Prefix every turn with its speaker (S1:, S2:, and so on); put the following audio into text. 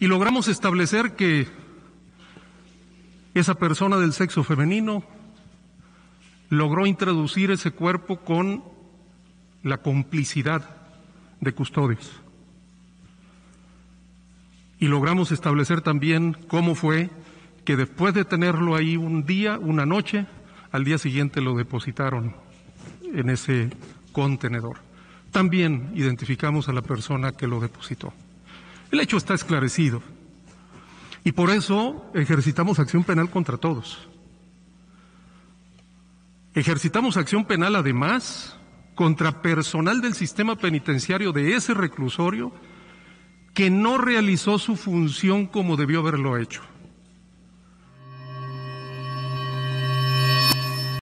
S1: y logramos establecer que esa persona del sexo femenino logró introducir ese cuerpo con la complicidad de custodios. Y logramos establecer también cómo fue que después de tenerlo ahí un día, una noche, al día siguiente lo depositaron en ese contenedor. También identificamos a la persona que lo depositó. El hecho está esclarecido. Y por eso ejercitamos acción penal contra todos. Ejercitamos acción penal además contra personal del sistema penitenciario de ese reclusorio que no realizó su función como debió haberlo hecho.